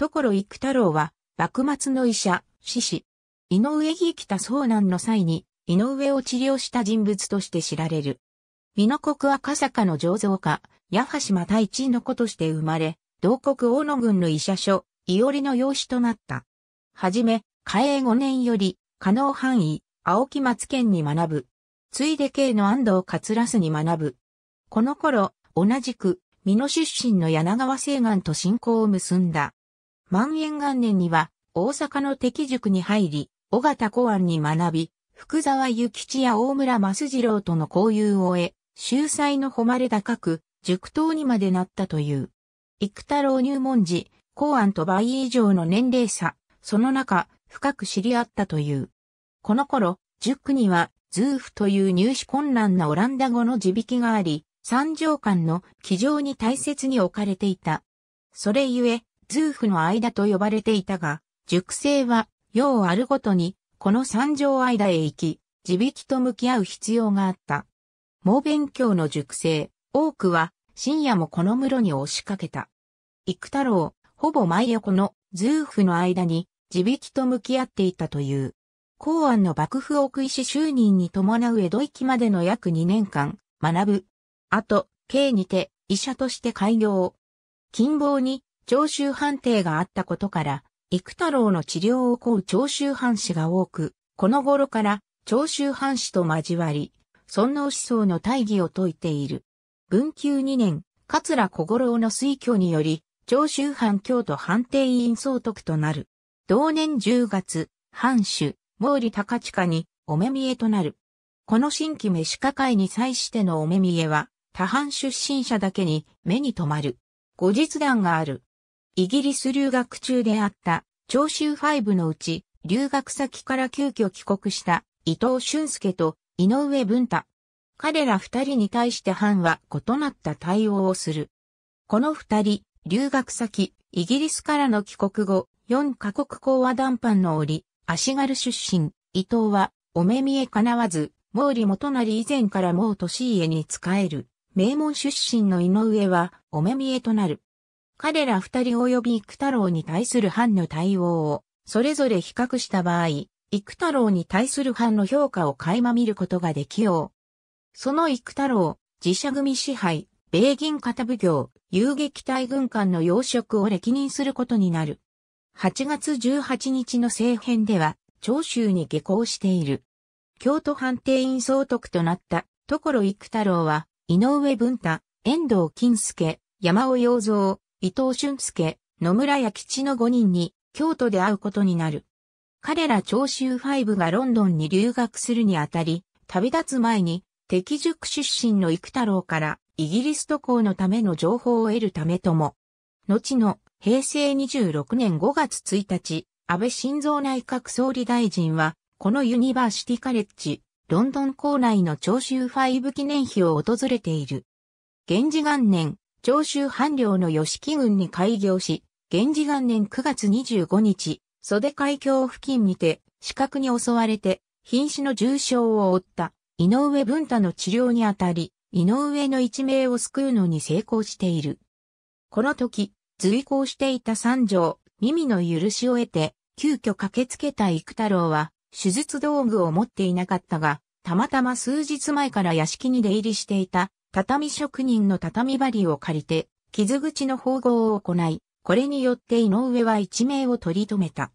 所幾太郎は、幕末の医者、志士。井上義北遭難の際に、井上を治療した人物として知られる。美濃国赤坂の醸造家、八橋島太一の子として生まれ、同国大野郡の医者所、伊織の養子となった。はじめ、嘉永5年より、加納範囲、青木松県に学ぶ。ついで系の安藤桂須に学ぶ。この頃、同じく、美濃出身の柳川西岸と信仰を結んだ。万延元年には、大阪の敵塾に入り、尾形公安に学び、福沢諭吉や大村益次郎との交友を得、秀才の誉れ高く、塾頭にまでなったという。幾太郎入門時、公安と倍以上の年齢差、その中、深く知り合ったという。この頃、塾には、ズーフという入試困難なオランダ語の字引きがあり、三条間の気丈に大切に置かれていた。それゆえ、ズーフの間と呼ばれていたが、熟成は、用う。あるごとに、この三条間へ行き、地引きと向き合う必要があった。猛勉強の熟成、多くは、深夜もこの室に押しかけた。幾太郎、ほぼ前横の、ズーフの間に、地引きと向き合っていたという。公安の幕府奥医師就任に伴う江戸行きまでの約2年間、学ぶ。あと、刑にて、医者として開業。近傍に、長州藩邸があったことから、幾太郎の治療を請う長州藩士が多く、この頃から長州藩士と交わり、尊王思想の大義を説いている。文久2年、桂小五郎の推挙により、長州藩京都判定委員総督となる。同年10月、藩主、毛利高近にお目見えとなる。この新規シ化会に際してのお目見えは、他藩出身者だけに目に留まる。後日談がある。イギリス留学中であった長州ファイブのうち留学先から急遽帰国した伊藤俊介と井上文太。彼ら二人に対して藩は異なった対応をする。この二人、留学先、イギリスからの帰国後、四カ国講和談判の折、足軽出身、伊藤は、お目見え叶わず、毛利元成以前からもう年家に仕える、名門出身の井上は、お目見えとなる。彼ら二人及び幾太郎に対する藩の対応を、それぞれ比較した場合、幾太郎に対する藩の評価を垣間見ることができよう。その幾太郎、自社組支配、米銀片奉行、遊撃隊軍艦の要職を歴任することになる。8月18日の政変では、長州に下校している。京都藩定院総督となった、所幾太郎は、井上文太、遠藤金助、山尾洋蔵、伊藤俊介、野村や吉の5人に京都で会うことになる。彼ら長州5がロンドンに留学するにあたり、旅立つ前に、敵塾出身の幾太郎からイギリス渡航のための情報を得るためとも、後の平成26年5月1日、安倍晋三内閣総理大臣は、このユニバーシティカレッジ、ロンドン校内のァイ5記念碑を訪れている。源氏元年、長州藩領の吉木郡に開業し、源氏元年9月25日、袖海峡付近にて、死角に襲われて、瀕死の重傷を負った井上文太の治療にあたり、井上の一命を救うのに成功している。この時、随行していた三条、耳の許しを得て、急遽駆けつけた幾太郎は、手術道具を持っていなかったが、たまたま数日前から屋敷に出入りしていた畳職人の畳針を借りて、傷口の縫合を行い、これによって井上は一命を取り留めた。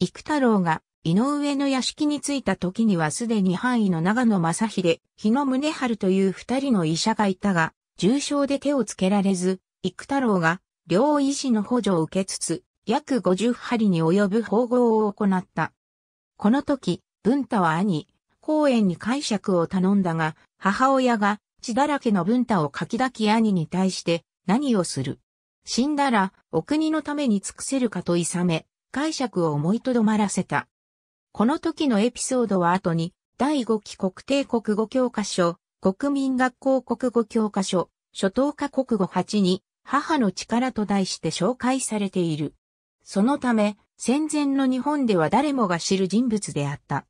幾太郎が井上の屋敷に着いた時にはすでに範囲の長野正秀、日野宗春という二人の医者がいたが、重傷で手をつけられず、幾太郎が両医師の補助を受けつつ、約50針に及ぶ縫合を行った。この時、文太は兄、公園に解釈を頼んだが、母親が血だらけの文太を書き抱き兄に対して何をする。死んだら、お国のために尽くせるかといめ、解釈を思いとどまらせた。この時のエピソードは後に、第5期国定国語教科書、国民学校国語教科書、初等科国語8に、母の力と題して紹介されている。そのため、戦前の日本では誰もが知る人物であった。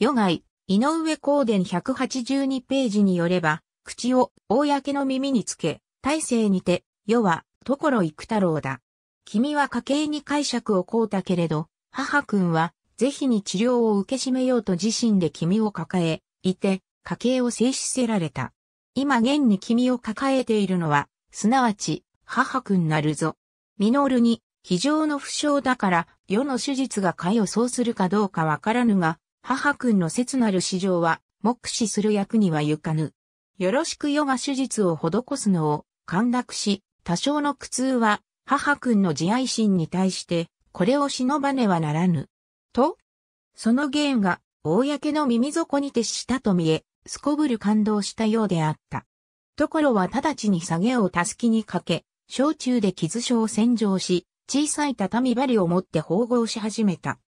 余外、井上光殿182ページによれば、口を公の耳につけ、大勢にて、世は、所幾太郎だ。君は家計に解釈をこうたけれど、母君は、是非に治療を受けしめようと自身で君を抱え、いて、家計を制止せられた。今現に君を抱えているのは、すなわち、母君なるぞ。ルに、非常の不詳だから、世の手術が解をそうするかどうかわからぬが、母君の切なる市場は、目視する役には行かぬ。よろしくヨガ手術を施すのを、陥落し、多少の苦痛は、母君の慈愛心に対して、これを忍ばねはならぬ。と、その言が、公の耳底に徹したと見え、すこぶる感動したようであった。ところは直ちに下げをたすきにかけ、小中で傷症を洗浄し、小さい畳針を持って縫合し始めた。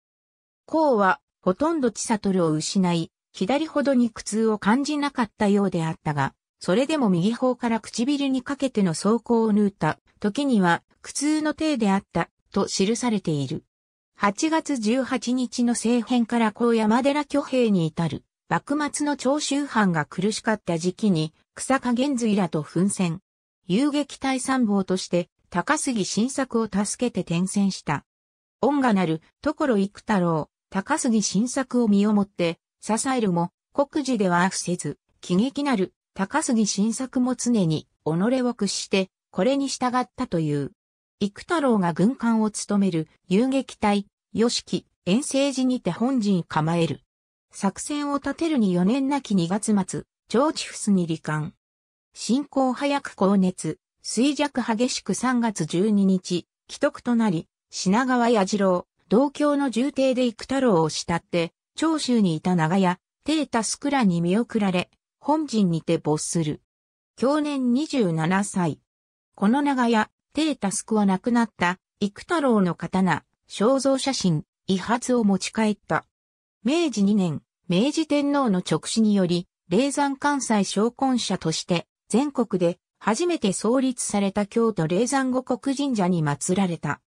うはほとんど千里を失い、左ほどに苦痛を感じなかったようであったが、それでも右方から唇にかけての走行を縫うた、時には苦痛の体であった、と記されている。8月18日の政変から高山寺挙兵に至る、幕末の長州藩が苦しかった時期に、草加玄瑞らと奮戦。遊撃隊参謀として、高杉晋作を助けて転戦した。恩がなる、所幾太郎、高杉晋作を身をもって、支えるも、国事では伏せず、喜劇なる、高杉晋作も常に、己を屈して、これに従ったという。幾太郎が軍艦を務める遊撃隊、吉木、遠征時にて本陣構える。作戦を立てるに4年なき2月末、長地伏に罹患。進行早く高熱、衰弱激しく3月12日、既得となり、品川矢次郎、同郷の重帝で幾太郎を慕って、長州にいた長屋、テータスクラに見送られ、本陣にて没する。去年27歳。この長屋、テータスクは亡くなった、幾太郎の刀、肖像写真、遺髪を持ち帰った。明治2年、明治天皇の直視により、霊山関西昇魂者として、全国で初めて創立された京都霊山五国神社に祀られた。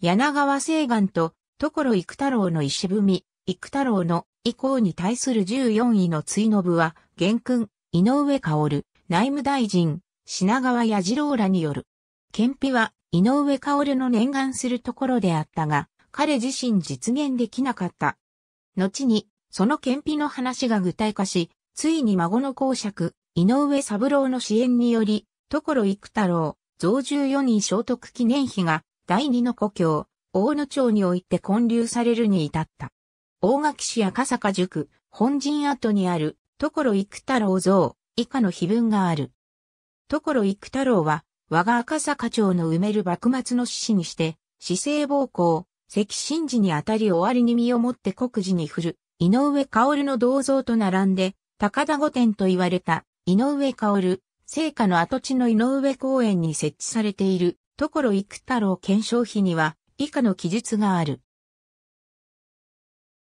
柳川西岸と所幾太郎の石踏み、幾太郎の以降に対する14位の追信は、元君、井上薫、内務大臣、品川矢次郎らによる。憲費は、井上薫の念願するところであったが、彼自身実現できなかった。後に、その憲費の話が具体化し、ついに孫の公爵、井上三郎の支援により、所幾太郎、増14人聖徳記念碑が、第二の故郷、大野町において建立されるに至った。大垣市や笠坂塾、本陣跡にある、所幾太郎像、以下の碑文がある。所幾太郎は、我が赤坂町の埋める幕末の志士にして、市政暴行、赤神寺にあたり終わりに身をもって国寺に振る、井上薫の銅像と並んで、高田御殿と言われた、井上薫、聖火の跡地の井上公園に設置されている、所幾太郎検証碑には、以下の記述がある。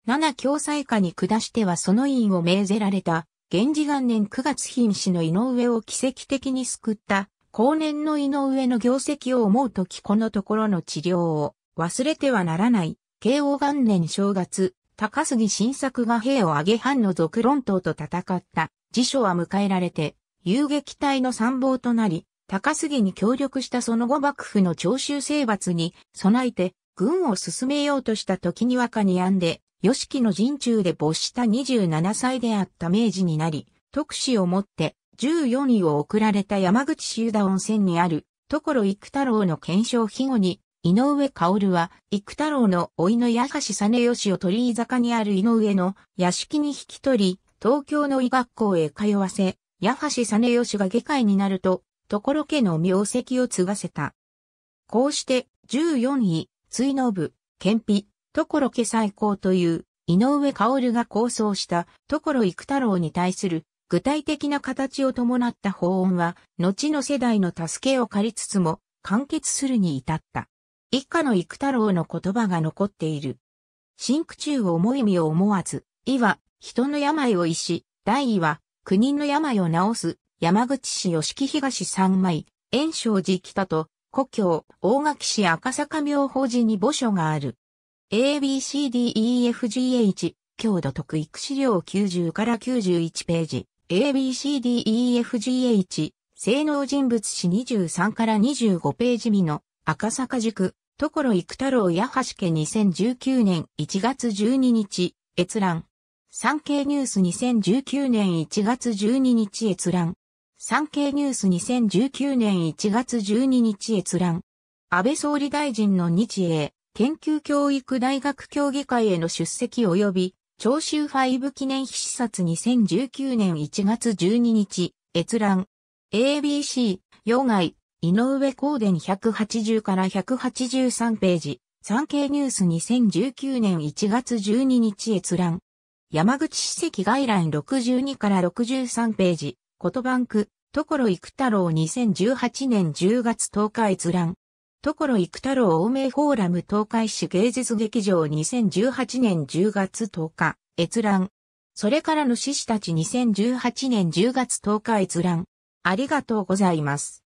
七共済下に下してはその委員を命ぜられた、源氏元年9月品氏の井上を奇跡的に救った、後年の井上の業績を思うときこのところの治療を忘れてはならない、慶応元年正月、高杉晋作が兵を挙げ藩の続論党と戦った、辞書は迎えられて、遊撃隊の参謀となり、高杉に協力したその後幕府の長州征伐に備えて軍を進めようとした時に若に病んで、吉木の陣中で没した27歳であった明治になり、特使をもって14位を送られた山口修田温泉にある、所幾太郎の検証庇護に、井上薫は、幾太郎の老いの八橋実義を鳥居坂にある井上の屋敷に引き取り、東京の医学校へ通わせ、八橋実義が外科医になると、所家の名跡を継がせた。こうして、14位、追納部、憲費、所家最高という、井上薫が構想した所幾太郎に対する具体的な形を伴った法案は、後の世代の助けを借りつつも、完結するに至った。一家の幾太郎の言葉が残っている。真空中思い身を思わず、意は、人の病を医し、大意は、国の病を治す、山口市吉木東三枚、炎章寺北と、故郷、大垣市赤坂明法寺に墓所がある。ABCDEFGH、郷土特育資料90から91ページ。ABCDEFGH、性能人物誌23から25ページ見の赤坂塾、所育太郎八橋家2019年1月12日、閲覧。産経ニュース2019年1月12日閲覧。産経ニュース2019年1月12日閲覧。安倍総理大臣の日英研究教育大学協議会への出席及び聴衆ブ記念碑視察2019年1月12日閲覧。ABC、用外、井上光殿180から183ページ。産経ニュース2019年1月12日閲覧。山口史跡外覧62から63ページ。ことバンク、くた太郎2018年10月10日閲覧。とこくた太郎欧米フォーラム東海市芸術劇場2018年10月10日閲覧。それからの志士たち2018年10月10日閲覧。ありがとうございます。